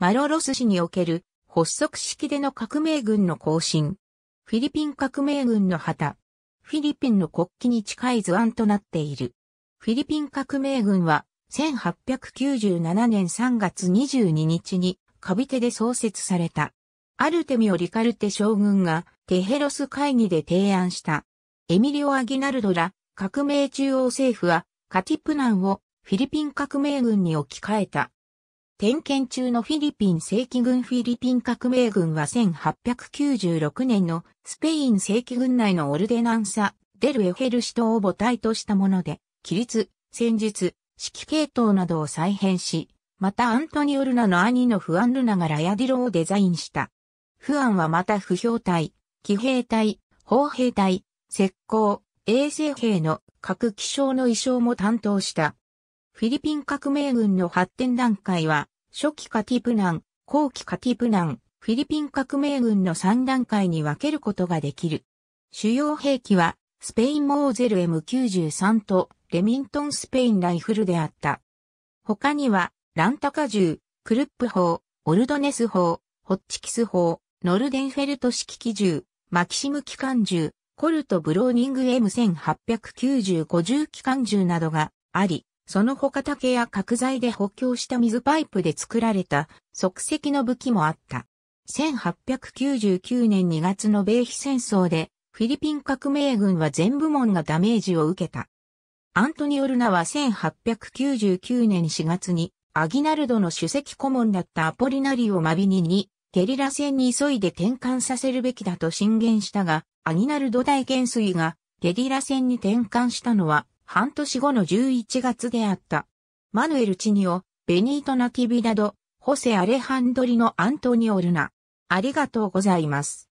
マロロス氏における発足式での革命軍の更新。フィリピン革命軍の旗。フィリピンの国旗に近い図案となっている。フィリピン革命軍は1897年3月22日にカビテで創設された。アルテミオ・リカルテ将軍がテヘロス会議で提案した。エミリオ・アギナルドら革命中央政府はカティプナンをフィリピン革命軍に置き換えた。点検中のフィリピン正規軍フィリピン革命軍は1896年のスペイン正規軍内のオルデナンサ、デルエヘルシトを母体としたもので、規律、戦術、指揮系統などを再編し、またアントニオルナの兄のフアン・ルナがラヤディロをデザインした。フアンはまた不評隊、騎兵隊、砲兵隊、石膏、衛生兵の各気象の衣装も担当した。フィリピン革命軍の発展段階は、初期カティプナン、後期カティプナン、フィリピン革命軍の3段階に分けることができる。主要兵器は、スペインモーゼル M93 とレミントンスペインライフルであった。他には、ランタカ銃、クルップ砲、オルドネス砲、ホッチキス砲、ノルデンフェルト式機銃、マキシム機関銃、コルトブローニング M1890 50機関銃などがあり、その他竹や角材で補強した水パイプで作られた即席の武器もあった。1899年2月の米比戦争でフィリピン革命軍は全部門がダメージを受けた。アントニオルナは1899年4月にアギナルドの首席顧問だったアポリナリをマビニにゲリラ戦に急いで転換させるべきだと進言したが、アギナルド大元帥がゲリラ戦に転換したのは半年後の11月であった。マヌエル・チニオ、ベニート・ナティビダド、ホセ・アレハンドリのアントニオルナ。ありがとうございます。